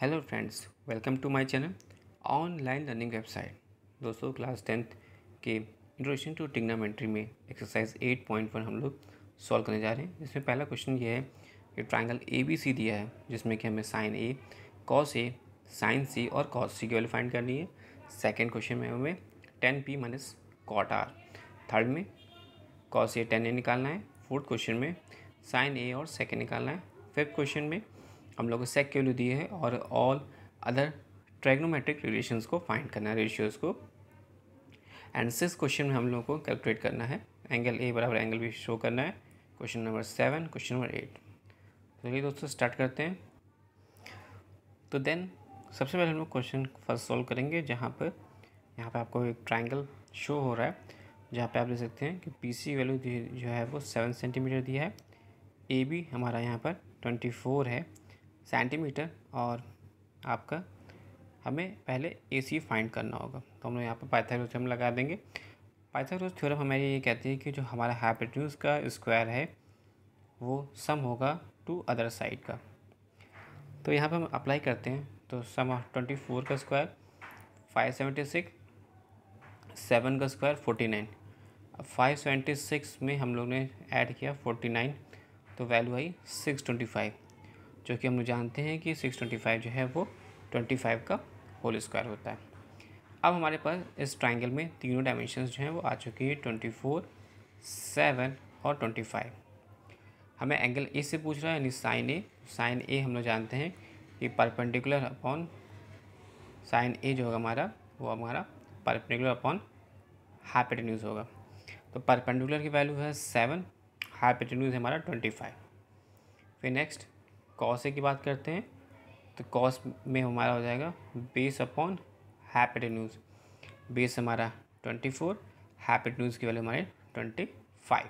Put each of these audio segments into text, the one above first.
hello friends welcome to my channel online learning website दोस्तों class tenth के introduction to trigonometry में exercise eight point one हम लोग solve करने जा रहे हैं जिसमें पहला क्वेश्चन ये है कि ट्राइंगल ए बी सी दिया है जिसमें कि हमें sine A cos A sine C और कॉस सी की वैल्यू फाइंड करनी है सेकेंड क्वेश्चन में हमें tan P minus cot R third में कॉस ए टेन ए निकालना है फोर्थ क्वेश्चन में साइन ए और सेकेंड निकालना है फिफ्थ क्वेश्चन में हम लोग को सेक के वैल्यू दिए है और ऑल अदर ट्रेग्नोमेट्रिक रिलेशन को फाइंड करना है रेशियोज़ को एंड सिक्स क्वेश्चन में हम लोग को कैलकुलेट करना है एंगल ए बराबर एंगल भी शो करना है question number seven question number eight चलिए दोस्तों स्टार्ट करते हैं तो देन सबसे पहले हम लोग क्वेश्चन फर्स्ट सॉल्व करेंगे जहाँ पर यहाँ पर आपको एक ट्राइंगल शो हो रहा है जहाँ पे आप देख सकते हैं कि पी सी वैल्यू जो है वो सेवन सेंटीमीटर दिया है ए बी हमारा यहाँ पर ट्वेंटी फोर है सेंटीमीटर और आपका हमें पहले ए सी फाइंड करना होगा तो हम लोग यहाँ पर पाइथागोरस थ्योरम लगा देंगे पाइथागोरस थ्योरम हमारी ये कहती है कि जो हमारा हाइपोटेन्यूज का स्क्वायर है वो सम होगा टू अदर साइड का तो यहाँ पर हम अप्लाई करते हैं तो सम ऑफ ट्वेंटी फोर का square five seventy six seven का square forty nine five seventy six में हम लोग ने ऐड किया फोर्टी नाइन तो वैल्यू आई सिक्स ट्वेंटी फाइव जो कि हम लोग जानते हैं कि सिक्स ट्वेंटी फाइव जो है वो ट्वेंटी फाइव का होल स्क्वायर होता है अब हमारे पास इस ट्राइंगल में तीनों डायमेंशन जो हैं वो आ चुकी है ट्वेंटी फोर सेवन और ट्वेंटी फाइव हमें एंगल ए से पूछ रहा है यानी साइन ए साइन ए हम लोग जानते हैं कि परपेंडिकुलर अपॉन साइन ए जो होगा हमारा वो हमारा परपेंडिकुलर अपॉन हाइपेटेन्यूज होगा तो परपेंडिकुलर की वैल्यू है सेवन हाइपेटेन्यूज हमारा ट्वेंटी फाइव फिर नेक्स्ट कॉस ए की बात करते हैं तो कॉस में हमारा हो जाएगा बेस अपॉन न्यूज़ बेस हमारा ट्वेंटी फोर न्यूज़ की वैल्यू हमारे ट्वेंटी फाइव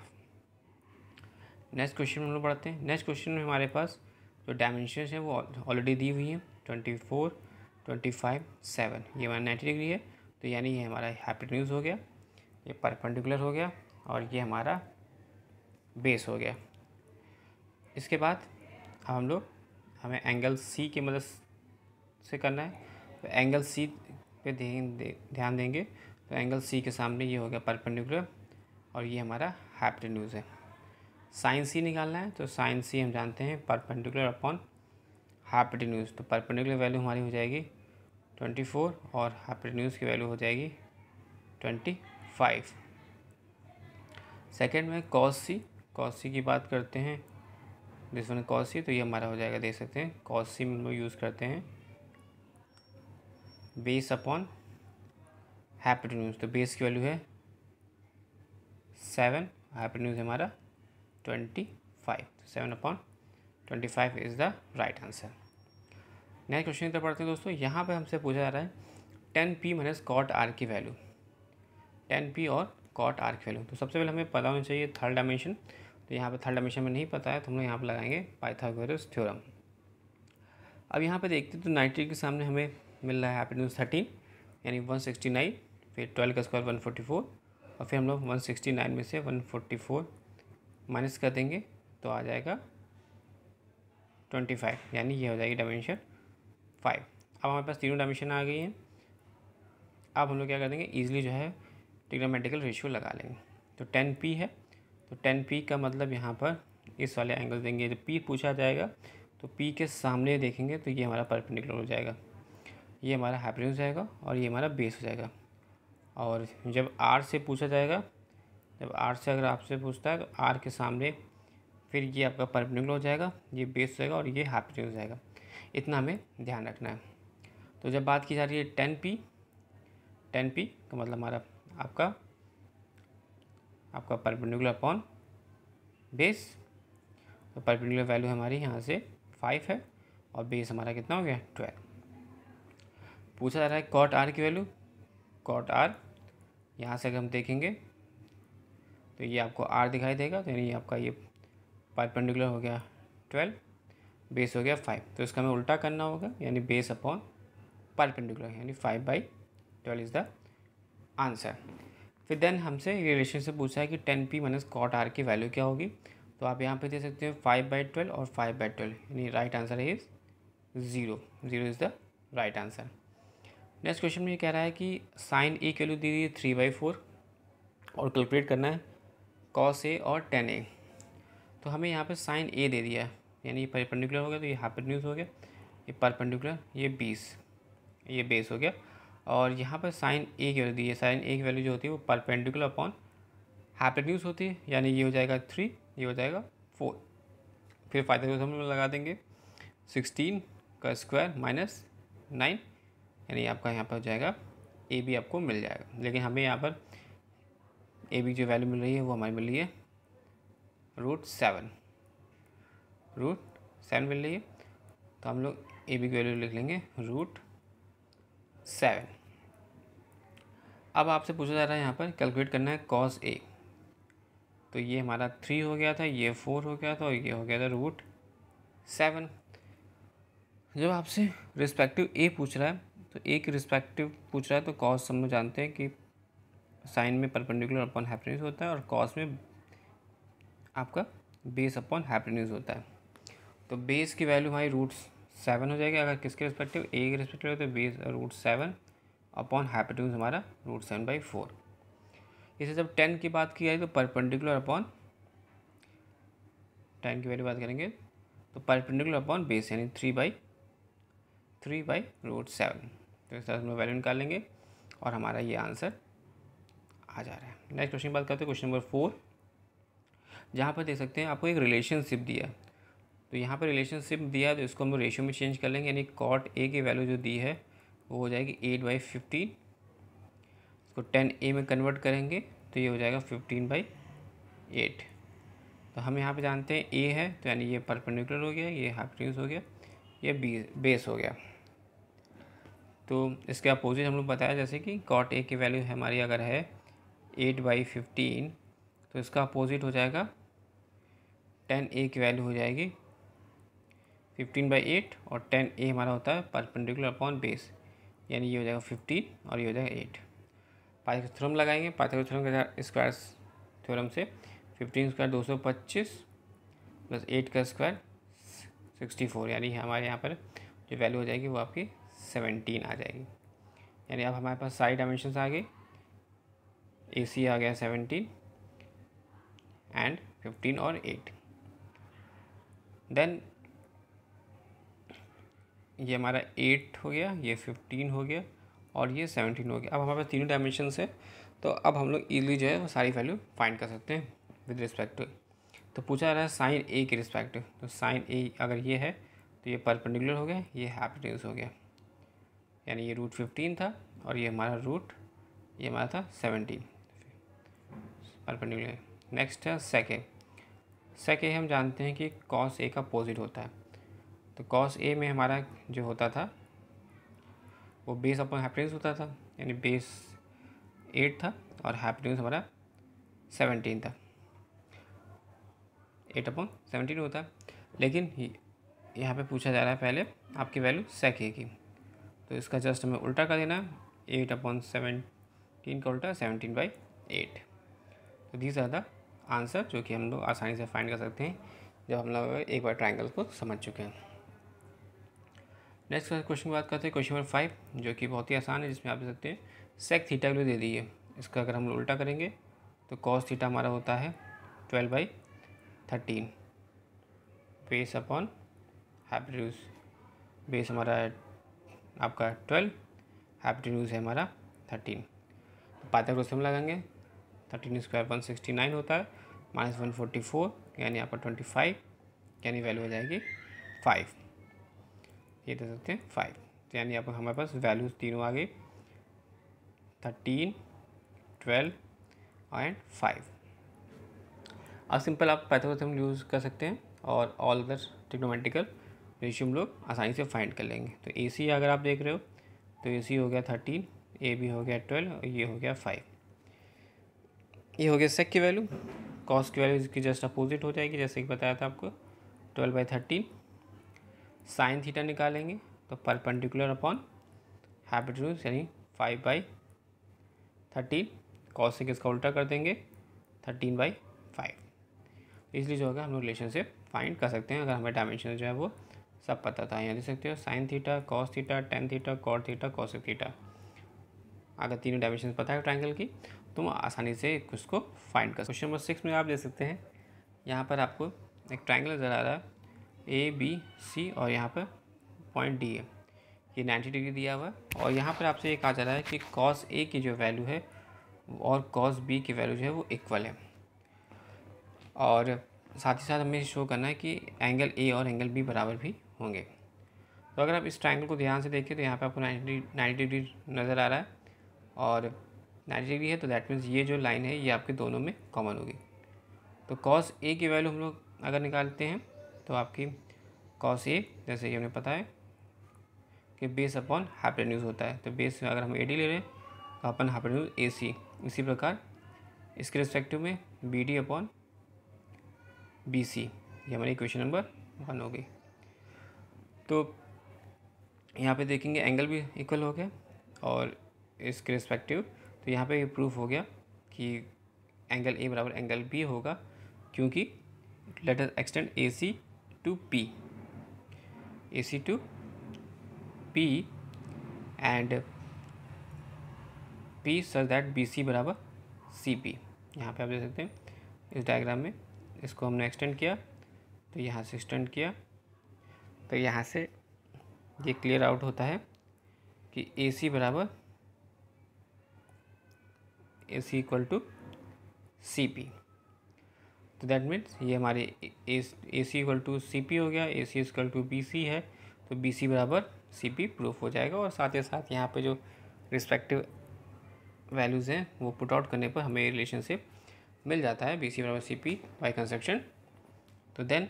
नेक्स्ट क्वेश्चन में हम लोग पढ़ते हैं नेक्स्ट क्वेश्चन में हमारे पास जो डायमेंशन है वो ऑलरेडी दी हुई है twenty four twenty five seven ये हमारा नाइन्टी डिग्री है तो यानी ये हमारा न्यूज़ हो गया ये परपेंडिकुलर हो गया और ये हमारा बेस हो गया इसके बाद हम लोग हमें एंगल सी की मदद से करना है तो एंगल सी पे ध्यान देंगे तो एंगल सी के सामने ये हो गया परपेंडिकुलर और ये हमारा हाइपोटेन्यूज है साइन सी निकालना है तो साइन सी हम जानते हैं परपेंडिकुलर अपॉन हाइपोटेन्यूज तो परपेंडिकुलर वैल्यू हमारी हो जाएगी ट्वेंटी फोर और हाइपोटेन्यूज की वैल्यू हो जाएगी ट्वेंटी फाइव सेकेंड में कॉस सी कॉस सी की बात करते हैं दिस वन कॉस सी तो ये हमारा हो जाएगा देख सकते हैं कॉस सी में हम लोग यूज़ करते हैं बेस अपॉन न्यूज तो बेस की वैल्यू है सेवन न्यूज हमारा ट्वेंटी फाइव तो seven upon twenty five is the right answer next question की तरफ पढ़ते हैं दोस्तों यहाँ पे हमसे पूछा जा रहा है tan P minus cot R की वैल्यू टेन पी और कॉट आर की वैल्यू तो सबसे पहले हमें पता होना चाहिए थर्ड डायमेंशन तो यहाँ पर थर्ड डायमेंशन में नहीं पता है तो हम लोग यहाँ पर लगाएंगे पाइथागोरस थ्योरम अब यहाँ पर देखते हैं तो नाइन्टी के सामने हमें मिल रहा है न्यूज थर्टीन यानी वन सिक्सटी नाइन फिर ट्वेल्व का स्क्वायर वन फोर्टी फोर और फिर हम लोग वन सिक्सटी नाइन में से वन फोर्टी फोर माइनस कर देंगे तो आ जाएगा ट्वेंटी फाइव यानी ये हो जाएगी डायमेंशन फाइव अब हमारे पास तीनों डायमेंशन आ गई हैं अब हम लोग क्या कर देंगे ईजिली जो है ट्रिग्नोमेटिकल रेशियो लगा लेंगे तो टेन पी है तो टेन पी का मतलब यहाँ पर इस वाले एंगल देंगे जब पी पूछा जाएगा तो पी के सामने देखेंगे तो ये हमारा परपेंडिकुलर हो जाएगा ये हमारा हाइपरन्यूज हो जाएगा और ये हमारा बेस हो जाएगा और जब आर से पूछा जाएगा जब आर से अगर आपसे पूछता है तो आर के सामने फिर ये आपका परपेंडिकुलर हो जाएगा ये बेस हो जाएगा और ये हाइपरन्यूज हो जाएगा इतना हमें ध्यान रखना है तो जब बात की जा रही है टेन पी टेन पी का मतलब हमारा आपका आपका परपेंडिकुलर अपॉन बेस तो परपेंडिकुलर वैल्यू हमारी यहाँ से फाइव है और बेस हमारा कितना हो गया ट्वेल्व पूछा जा रहा है कॉट आर की वैल्यू कॉट आर यहाँ से अगर हम देखेंगे तो ये आपको आर दिखाई देगा तो यानी आपका ये परपेंडिकुलर हो गया ट्वेल्व बेस हो गया फाइव तो इसका हमें उल्टा करना होगा यानी बेस अपॉन परपेंडिकुलर यानी five by twelve is the answer फिर देन हमसे रिलेशन से पूछा है कि tan P minus cot R की वैल्यू क्या होगी तो आप यहाँ पे दे सकते हो फाइव बाई ट्वेल्व और फाइव बाई ट्वेल्व यानी right answer is zero zero is the right answer next question में ये कह रहा है कि साइन ए की वैल्यू दे दी है थ्री बाई फोर और कैलकुलेट करना है कॉस ए और टेन ए तो हमें यहाँ पे साइन ए दे दिया है यानी ये परपेंडिकुलर हो गया तो ये हाइपोटेन्यूज हो गया ये परपेंडिकुलर ये बीस ये बेस हो गया और यहाँ पर साइन ए की वैल्यू दी है साइन ए की वैल्यू जो होती है वो परपेंडिकुलर अपॉन हाइपरन्यूज होती है यानी ये हो जाएगा थ्री ये हो जाएगा फोर फिर फाइव हम लोग लगा देंगे सिक्सटीन का स्क्वायर माइनस नाइन यानी आपका यहाँ पर हो जाएगा ए बी आपको मिल जाएगा लेकिन हमें यहाँ पर ए बी जो वैल्यू मिल रही है वो हमारी मिल रही है रूट सेवन रूट सेवन मिल रही है तो हम लोग ए बी की वैल्यू लिख लेंगे रूट सेवन अब आपसे पूछा जा रहा है यहाँ पर कैलकुलेट करना है कॉस ए तो ये हमारा थ्री हो गया था ये फोर हो गया था और ये हो गया था रूट सेवन जब आपसे रिस्पेक्टिव ए पूछ रहा है तो ए के रिस्पेक्टिव पूछ रहा है तो कॉस हम लोग जानते हैं कि साइन में परपेंडिकुलर अपॉन हैप्पीनेस होता है और कॉस में आपका बेस अपॉन हैप्पीनेस होता है तो बेस की वैल्यू हमारी रूट सेवन हो जाएगी अगर किसके रिस्पेक्टिव ए के रिस्पेक्टिव तो base root seven upon hypotenuse हमारा रूट सेवन बाई फोर इसे जब टेन की बात की जाए तो परपेंडिकुलर अपॉन टेन की वैल्यू बात करेंगे तो परपेंडिकुलर अपॉन बेस यानी three by three by root seven तो इस तरह से हम वैल्यू निकालेंगे और हमारा ये आंसर आ जा रहा है नेक्स्ट क्वेश्चन की बात करते हैं क्वेश्चन नंबर फोर जहाँ पर देख सकते हैं आपको एक रिलेशनशिप दिया तो यहाँ पर रिलेशनशिप दिया तो इसको हम रेशियो में चेंज कर लेंगे यानी कॉट ए की वैल्यू जो दी है वो हो जाएगी एट बाई फिफ्टीन इसको टेन ए में कन्वर्ट करेंगे तो ये हो जाएगा फिफ्टीन बाई एट तो हम यहाँ पे जानते हैं ए है तो यानी ये परपेंडिकुलर हो गया ये हाइपोटेन्यूज हो गया ये बी बेस हो गया तो इसके अपोजिट हम लोग बताया जैसे कि कॉट ए की वैल्यू हमारी अगर है एट बाई फिफ्टीन तो इसका अपोजिट हो जाएगा टेन ए की वैल्यू हो जाएगी फिफ्टीन बाई एट और टेन ए हमारा होता है परपेंडिकुलर अपॉन बेस यानी ये हो जाएगा फिफ्टीन और ये हो जाएगा एट पाइथागोरस थ्रम लगाएंगे पाइथागोरस थ्रम का स्क्वायर थ्योरम से फिफ्टीन स्क्वायर दो सौ पच्चीस प्लस एट का स्क्वायर सिक्सटी फोर यानी हमारे यहाँ पर जो वैल्यू हो जाएगी वो आपकी सेवनटीन आ जाएगी यानी अब हमारे पास सारी डायमेंशन आ गई ए सी आ गया सेवनटीन एंड फिफ्टीन और एट देन ये हमारा एट हो गया ये फिफ्टीन हो गया और ये सेवनटीन हो गया अब हमारे पास तीनों डायमेंशन है तो अब हम लोग ईजिली जो है वो सारी वैल्यू फाइंड कर सकते हैं विद रिस्पेक्ट टू तो पूछा रहा है साइन ए के रिस्पेक्ट तो साइन ए अगर ये है तो ये परपेंडिकुलर हो गया ये हैपिटेंस हो गया यानी ये रूट फिफ्टीन था और ये हमारा रूट ये हमारा था सेवनटीन परपेंडिकुलर नेक्स्ट है सेके सेके हम जानते हैं कि कॉस ए का अपोजिट होता है तो कॉस ए में हमारा जो होता था वो बेस अपॉन हैप्टेंस होता था यानी बेस एट था और हैप्टेंस हमारा सेवनटीन था एट अपॉन सेवनटीन होता लेकिन यहाँ पे पूछा जा रहा है पहले आपकी वैल्यू सेक ए की तो इसका जस्ट हमें उल्टा कर देना है एट अपॉन सेवनटीन का उल्टा सेवनटीन बाई एट तो दीज आर द आंसर जो कि हम लोग आसानी से फाइंड कर सकते हैं जब हम लोग एक बार ट्राइंगल को समझ चुके हैं नेक्स्ट क्वेश्चन की बात करते हैं क्वेश्चन नंबर फाइव जो कि बहुत ही आसान है जिसमें आप देख सकते हैं सेक थीटा वैल्यू दे दी है इसका अगर हम उल्टा करेंगे तो कॉस थीटा हमारा होता है twelve by thirteen base upon hypotenuse base हमारा आपका ट्वेल्व हैप्टीन्यूज है हमारा थर्टीन तो पाता क्रोस हम लगाएंगे thirteen square one sixty nine होता है माइनस वन फोर्टी फोर यानी आपका ट्वेंटी फाइव यानी वैल्यू हो जाएगी फाइव ये दे सकते हैं फाइव तो यानी आप हमारे पास वैल्यूज़ तीनों आ गए थर्टीन ट्वेल्व एंड फाइव अब सिंपल आप पैथागोरथ्योरम यूज़ कर सकते हैं और ऑल अदर टिक्नोमेटिकल रेशियो हम लोग आसानी से फाइंड कर लेंगे तो ए सी अगर आप देख रहे हो तो ए सी हो गया थर्टीन ए बी हो गया ट्वेल्व और ये हो गया फाइव ये हो गया सेक की वैल्यू कॉस्ट की वैल्यू इसकी जस्ट अपोजिट हो जाएगी जैसे कि बताया था आपको twelve by thirteen sine theta निकालेंगे तो परपेंडिकुलर अपॉन हाइपोटेन्यूज यानी फाइव बाई थर्टीन कॉसिक इसका उल्टा कर देंगे थर्टीन बाई फाइव इसलिए जो होगा हम लोग रिलेशनशिप फाइंड कर सकते हैं अगर हमें डायमेंशन जो है वो सब पता था यहाँ देख सकते हो sine theta cos theta tan theta cot theta cosec theta अगर तीनों डायमेंशन पता है ट्राइंगल की तो आसानी से उसको फाइंड कर क्वेश्चन नंबर सिक्स में आप देख सकते हैं यहाँ पर आपको एक ट्राइंगल नज़र आ रहा है ए बी सी और यहाँ पर पॉइंट डी ए ये नाइन्टी डिग्री दिया हुआ है और यहाँ पर आपसे ये कहा जा रहा है कि कॉस ए की जो वैल्यू है और कॉस बी की वैल्यू जो है वो इक्वल है और साथ ही साथ हमें शो करना है कि एंगल ए और एंगल बी बराबर भी होंगे तो अगर आप इस ट्राइंगल को ध्यान से देखें तो यहाँ पर आपको नाइन्टी नाइन्टी डिग्री नज़र आ रहा है और नाइन्टी डिग्री है तो दैट मीन्स ये जो लाइन है ये आपके दोनों में कॉमन होगी तो कॉस ए की वैल्यू हम लोग अगर निकालते हैं तो आपकी कॉस ए जैसे कि हमें पता है कि बेस अपॉन न्यूज होता है तो बेस में अगर हम ए डी ले रहे हैं तो अपन न्यूज ए सी इसी प्रकार इसके रिस्पेक्टिव में B D upon B C ये हमारी क्वेश्चन नंबर वन हो गई तो यहाँ पे देखेंगे एंगल भी इक्वल हो गया और इसके रिस्पेक्टिव तो यहाँ पे ये प्रूफ हो गया कि एंगल ए बराबर एंगल बी होगा क्योंकि later extend A C to P AC to P and P such that BC बराबर CP यहाँ पे आप देख सकते हैं इस डायग्राम में इसको हमने एक्सटेंड किया तो यहाँ से एक्सटेंड किया तो यहाँ से ये क्लियर आउट होता है कि ए सी बराबर A C equal to C P तो दैट मीन्स ये हमारे A C equal to C P हो गया A C equal to B C है तो बी सी बराबर सी पी प्रूफ हो जाएगा और साथ ही साथ यहाँ पे जो रिस्पेक्टिव वैल्यूज़ हैं वो पुट आउट करने पर हमें रिलेशनशिप मिल जाता है बी सी बराबर सी पी बाई कंस्ट्रक्शन तो देन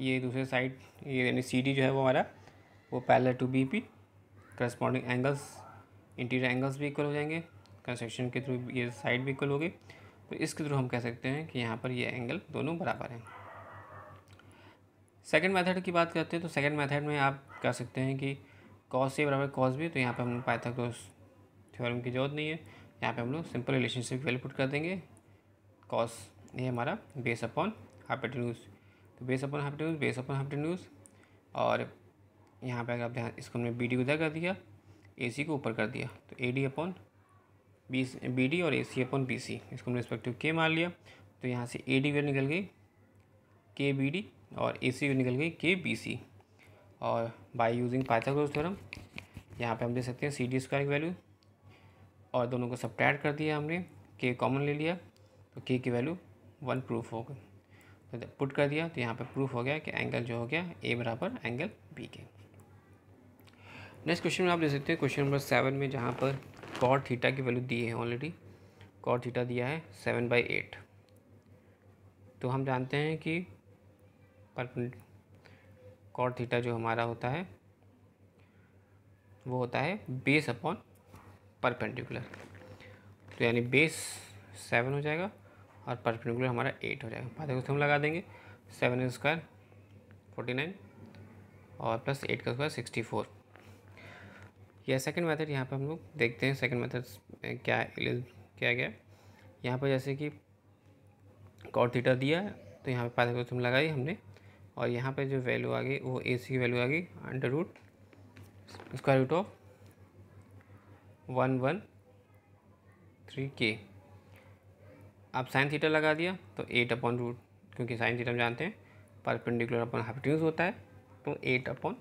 ये दूसरे साइड ये यानी सी डी जो है वो हमारा वो parallel to B P corresponding angles interior angles भी इक्वल हो जाएंगे कंस्ट्रक्शन के थ्रू ये साइड भी इक्वल होगी तो इसके थ्रू हम कह सकते हैं कि यहाँ पर ये एंगल दोनों बराबर हैं सेकेंड मेथड की बात करते हैं तो सेकेंड मेथड में आप कह सकते हैं कि कॉस ए बराबर कॉस बी तो यहाँ पर हम लोग पाइथागोरस थ्योरम की जरूरत नहीं है यहाँ पे हम लोग सिंपल रिलेशनशिप वेल पुट कर देंगे कॉस ये हमारा बेस अपॉन हाइपोटेन्यूज तो base upon hypotenuse base upon hypotenuse और यहाँ पे अगर आप ध्यान इसको हमने बी डी उधर कर दिया ए सी को ऊपर कर दिया तो A D upon B B D और A C upon B C इसको हमने रिस्पेक्टिव के मान लिया तो यहाँ से ए डी वैल्यू निकल गई के बी डी और ए सी निकल गई के बी सी और बाय यूजिंग पाइथागोरस थ्योरम यहाँ पे हम दे सकते हैं सी डी स्क्वायर की वैल्यू और दोनों को सब्ट्रैक्ट कर दिया हमने के कॉमन ले लिया तो के की वैल्यू वन प्रूफ हो गई तो पुट कर दिया तो यहाँ पर प्रूफ हो गया कि एंगल जो हो गया ए बराबर एंगल बी के नेक्स्ट क्वेश्चन में आप देख सकते हैं क्वेश्चन नंबर सेवन में जहाँ पर कॉट थीटा की वैल्यू दी है ऑलरेडी कॉट थीटा दिया है सेवन बाई एट तो हम जानते हैं कि कॉट थीटा जो हमारा होता है वो होता है बेस अपॉन परपेंडिकुलर तो यानी बेस सेवन हो जाएगा और परपेंडिकुलर हमारा एट हो जाएगा बात को हम लगा देंगे सेवन स्क्वायर फोर्टी नाइन और प्लस एट का स्क्वायर सिक्सटी फोर या सेकंड मेथड यहाँ पे हम लोग देखते हैं सेकंड मेथड क्या क्या गया यहाँ पर जैसे कि कॉट थीटर दिया तो यहाँ पे पाइथागोरसम लगाई हमने और यहाँ पे जो वैल्यू आ गई वो ए सी की वैल्यू आ गई under root square root of one one three के आप साइन थीटर लगा दिया तो एट अपॉन रूट क्योंकि साइन थीटर हम जानते हैं परपेंडिकुलर अपॉन हाइपोटेन्यूज होता है तो eight upon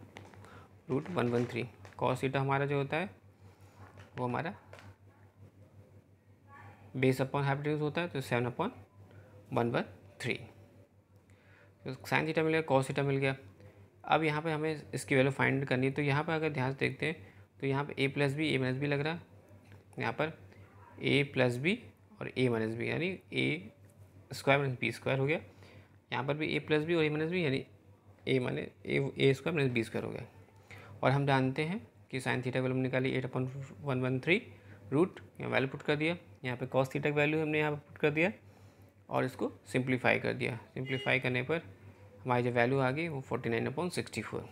root one one three cos theta हमारा जो होता है वो हमारा बेस अपॉन हाइपोटेन्यूज होता है तो seven upon one by three तो साइन थीटा मिल गया कॉस थीटा मिल गया अब यहाँ पे हमें इसकी वैल्यू फाइंड करनी है तो यहाँ पर अगर ध्यान से देखते हैं तो यहाँ पे A plus B A minus B लग रहा है यहाँ पर ए प्लस बी और ए माइनस बी यानी A square minus B square हो गया यहाँ पर भी ए प्लस बी और ए माइनस बी यानी A minus A A square minus B square हो गया और हम जानते हैं कि साइन थीटा वैल्यू हमने निकाली eight upon one one three root यहाँ वैल्यू पुट कर दिया यहाँ पे कॉस थीटा वैल्यू हमने यहाँ पर पुट कर दिया और इसको सिंप्लीफाई कर दिया सिंप्लीफाई करने पर हमारी जो वैल्यू आ गई वो forty nine upon sixty four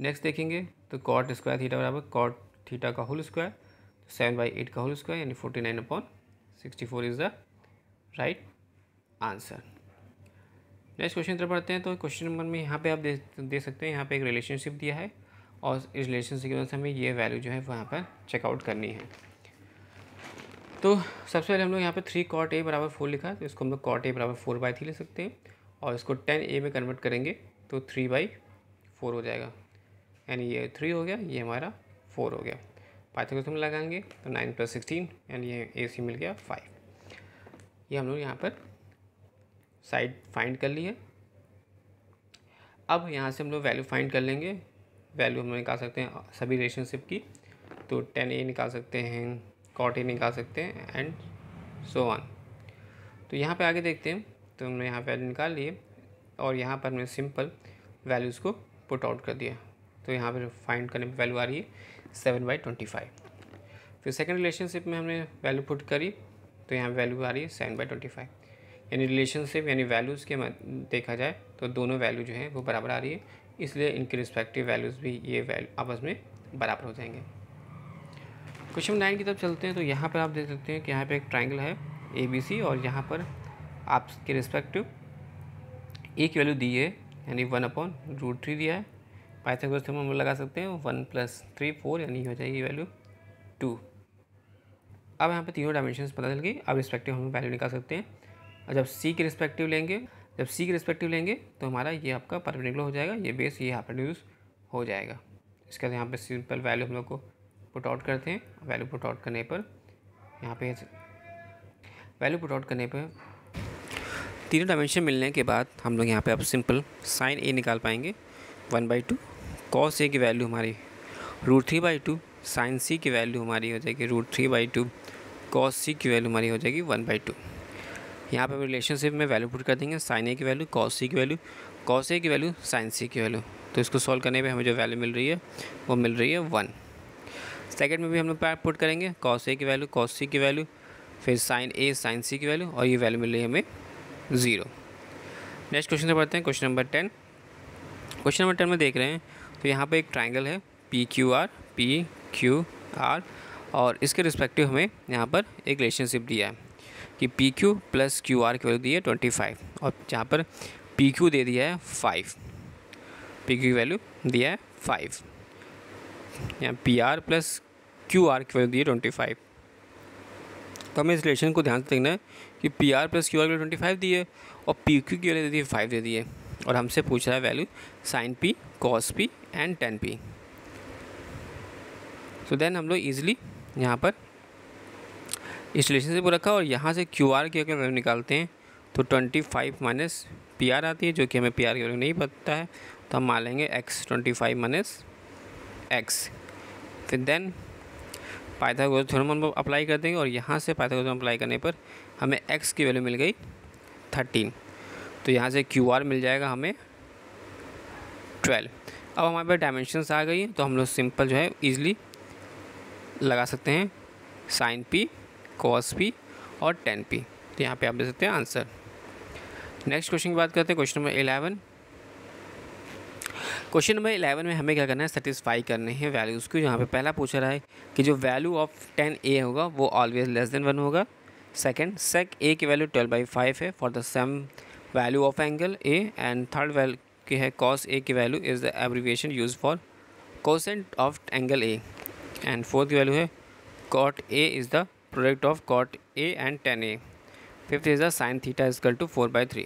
next देखेंगे तो कॉट स्क्वायर थीटा बराबर कॉट थीटा का whole square seven by eight का होल स्क्वायर यानी forty nine upon sixty four is the right answer next question तरफ पढ़ते हैं तो क्वेश्चन नंबर में यहाँ पे आप देख दे सकते हैं यहाँ पे एक रिलेशनशिप दिया है और इस रिलेशनशिप की वजह से हमें ये वैल्यू जो है वहाँ पर चेकआउट करनी है तो सबसे पहले हम लोग यहाँ पर थ्री कॉट ए बराबर फोर लिखा तो इसको हम लोग कॉट ए बराबर फोर बाई थ्री ले सकते हैं और इसको टेन ए में कन्वर्ट करेंगे तो थ्री बाई फोर हो जाएगा यानी ये थ्री हो गया ये हमारा फोर हो गया पाइथागोरस तो हम लगाएंगे तो नाइन प्लस सिक्सटीन यानी ये ए सी मिल गया फाइव ये हम लोग यहाँ पर साइड फाइंड कर लिए अब यहाँ से हम लोग वैल्यू फाइंड कर लेंगे वैल्यू हम निकाल सकते हैं सभी रिलेशनशिप की तो टेन ए निकाल सकते हैं कॉट ए निकाल सकते हैं एंड सो ऑन तो यहाँ पे आगे देखते हैं तो हमने यहाँ वैल्यू निकाल लिए और यहाँ पर हमने सिंपल वैल्यूज़ को पुट आउट कर दिया तो यहाँ पर फाइंड करने में वैल्यू आ रही है सेवन बाई ट्वेंटी फाइव फिर सेकेंड रिलेशनशिप में हमने वैल्यू पुट करी तो यहाँ वैल्यू आ रही है सेवन बाई ट्वेंटी फाइव यानी रिलेशनशिप यानी वैल्यूज़ के देखा जाए तो दोनों वैल्यू जो है वो बराबर आ रही है इसलिए इनके रिस्पेक्टिव वैल्यूज़ भी ये आपस में बराबर हो जाएंगे क्वेश्चन नाइन की तरफ चलते हैं तो यहाँ पर आप देख सकते हैं कि यहाँ पर एक ट्राइंगल है ए बी सी और यहाँ पर आपके रिस्पेक्टिव ए की वैल्यू दी है यानी वन अपॉन रूट थ्री दिया है पाइथागोरस थ्योरम हम लगा सकते हैं वन प्लस थ्री फोर यानी हो जाएगी वैल्यू टू अब यहाँ पे तीनों डायमेंशन पता चल गई अब रिस्पेक्टिव हम वैल्यू निकाल सकते हैं और जब सी के रिस्पेक्टिव लेंगे जब सी के रिस्पेक्टिव लेंगे तो हमारा ये आपका परपेंडिकुलर हो जाएगा ये बेस ये यहाँ पर यूज़ हो जाएगा इसके बाद यहाँ पर सिंपल वैल्यू हम लोग को पुट आउट करते हैं वैल्यू पुट आउट करने पर यहाँ पे वैल्यू पुट आउट करने पर तीनों डायमेंशन मिलने के बाद हम लोग यहाँ पे अब सिंपल साइन ए निकाल पाएंगे one by two cos A की वैल्यू हमारी root three by two sine C की वैल्यू हमारी हो जाएगी root three by two cos C की वैल्यू हमारी हो जाएगी वन बाई टू यहाँ पर हम रिलेशनशिप में वैल्यू पुट कर देंगे साइन ए की वैल्यू कॉस सी की वैल्यू कॉस ए की वैल्यू साइन सी की वैल्यू तो इसको सॉल्व करने पे हमें जो वैल्यू मिल रही है वो मिल रही है वन सेकेंड में भी हम लोग पुट करेंगे कॉस ए की वैल्यू कॉस सी की वैल्यू फिर साइन ए साइन सी की वैल्यू और ये वैल्यू मिल रही है हमें ज़ीरो नेक्स्ट क्वेश्चन पढ़ते हैं question number ten question number ten में देख रहे हैं तो यहाँ पर एक ट्राइंगल है P Q R P Q R और इसके रिस्पेक्टिव हमें यहाँ पर एक रिलेशनशिप दिया है कि P Q plus Q R की वैल्यू दी है ट्वेंटी फाइव और जहाँ पर पी क्यू दे दिया है फाइव पी क्यू की वैल्यू दिया है फाइव यहाँ P R plus Q R की वैल्यू दी है ट्वेंटी फाइव तो हमें इस रिलेशन को ध्यान से देखना है कि P R plus Q R की ट्वेंटी फाइव दी है और पी क्यू की वैल्यू दे दी है फाइव दे दिए और हमसे पूछ रहा है value sine P cos P and tan P so then हम लोग ईजिली यहाँ पर इस रिलेशनशिप को रखा और यहाँ से क्यू आर की अगर वैल्यू निकालते हैं तो twenty five minus P R आती है जो कि हमें पी आर की वैल्यू नहीं पता है तो हम मान लेंगे x twenty five minus x फिर देन पाइथागोरस थ्योरम हम अप्लाई कर देंगे और यहाँ से पाइथागोरस थ्योरम अप्लाई करने पर हमें एक्स की वैल्यू मिल गई थर्टीन तो यहाँ से क्यू आर मिल जाएगा हमें ट्वेल्व अब हमारे पास डायमेंशनस आ गई तो हम लोग सिंपल जो है ईज़िली लगा सकते हैं साइन पी कॉस पी और टेन पी तो यहाँ पे आप दे सकते हैं आंसर नेक्स्ट क्वेश्चन की बात करते हैं question number eleven question number eleven में हमें क्या करना है सेटिस्फाई करने हैं वैल्यूज़ को यहाँ पे पहला पूछा रहा है कि जो वैल्यू ऑफ टेन ए होगा वो ऑलवेज लेस देन वन होगा सेकेंड सेक ए की वैल्यू ट्वेल्व बाई फाइव है for the same value of angle A and third value की है कॉस ए की value is the abbreviation use for cosecant of angle A and fourth की value है cot A is the product of cot A and tan A fifth is the sine theta is equal to four by three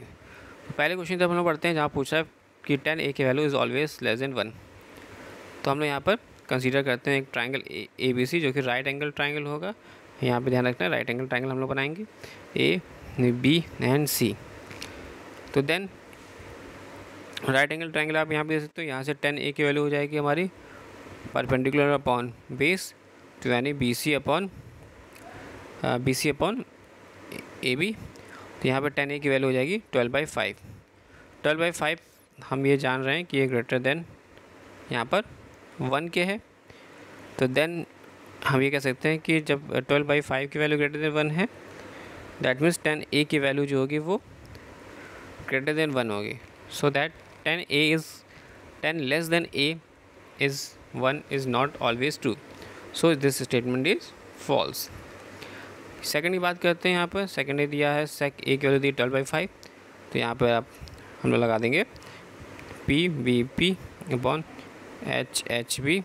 तो पहले question जब हम लोग पढ़ते हैं जहाँ पूछा है कि टेन ए की value is always less than one तो हम लोग यहाँ पर कंसिडर करते हैं एक ट्राइंगल ए बी सी जो कि राइट एंगल ट्राइंगल होगा यहाँ पे ध्यान रखना है राइट एंगल ट्राइंगल हम लोग बनाएंगे ए बी एंड सी तो देन राइट एंगल ट्राइंगल आप यहाँ पे दे सकते हो यहाँ से टेन ए की वैल्यू हो जाएगी हमारी परपेंडिकुलर अपॉन बेस तो यानी B C upon B C upon A B तो यहाँ पर टेन ए की वैल्यू हो जाएगी twelve by five twelve by five हम ये जान रहे हैं कि ये ग्रेटर देन यहाँ पर वन के है तो देन हम ये कह सकते हैं कि जब ट्वेल्व बाई फाइव की वैल्यू ग्रेटर देन वन है दैट मीन्स टेन ए की वैल्यू जो होगी वो ग्रेटर देन वन होगी so that tan A is tan less than A is one is not always true so this statement is false second की बात करते हैं यहाँ पर सेकंड दिया है सेक ए की वैल्यू दी ट्वेल्व बाई फाइव तो यहाँ पर आप हम लोग लगा देंगे P B P upon H H B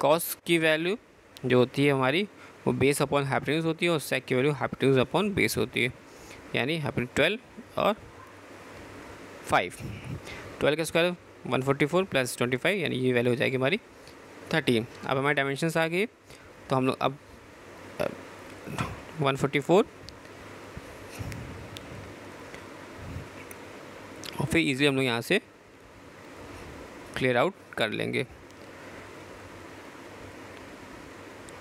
cos की वैल्यू जो होती है हमारी वो बेस अपॉन हैप्पीन्यूज होती है और सेक की वैल्यू हैप्पीन्यूज अपॉन बेस होती है यानी हैप्पी ट्वेल्व और फाइव ट्वेल्व का square one forty four plus twenty five यानी ये वैल्यू हो जाएगी हमारी थर्टी अब हमारे डायमेंशन आ गए तो हम लोग अब, अब वन फोर्टी फोर और फिर इजीली हम लोग यहाँ से क्लियर आउट कर लेंगे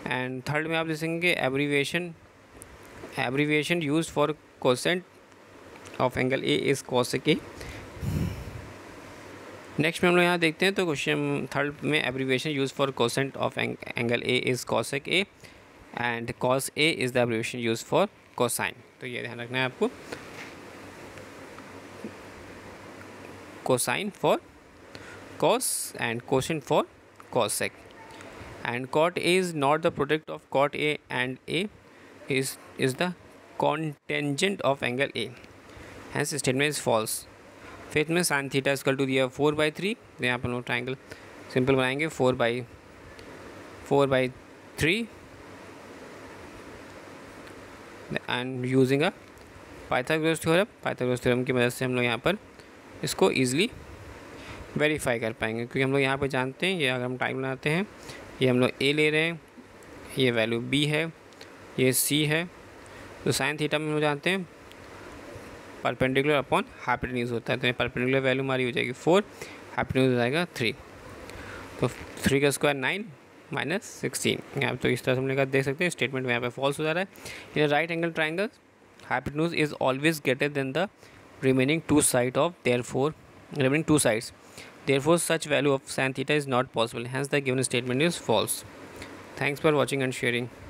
एंड थर्ड में आप देखेंगे abbreviation abbreviation use for cosecant of angle A is cosec A next में हम लोग यहाँ देखते हैं तो क्वेश्चन थर्ड में abbreviation use for cosecant of angle A is cosec A and cos A is the abbreviation use for cosine तो ये ध्यान रखना है आपको cosine for cos and cosecant for cosec and cot A is not the product of cot A and A is is the cotangent of angle A hence statement is false fifth में sine theta is equal to दिया four by three यहाँ पर triangle simple बनाएंगे four by four by three and using a Pythagoras theorem Pythagoras theorem की मदद से हम लोग यहाँ पर इसको ईजिली वेरीफाई कर पाएंगे क्योंकि हम लोग यहाँ पर जानते हैं ये अगर हम टाइम लगाते हैं ये हम लोग ए ले रहे हैं ये वैल्यू बी है ये सी है तो साइन थीटा में हम जानते हैं परपेंडिकुलर अपॉन हाइपोटेन्यूज होता है तो ये परपेंडिकुलर वैल्यू हमारी हो जाएगी फोर हाइपोटेन्यूज हो जाएगा थ्री तो थ्री का स्क्वायर नाइन माइनस सिक्सटीन यहाँ तो इस तरह से हम लोग देख सकते हैं स्टेटमेंट में यहाँ पे फॉल्स हो जा रहा है in right angle triangle hypotenuse is always greater than the remaining two side of therefore remaining two sides therefore such value of sine theta is not possible hence the given statement is false thanks for watching and sharing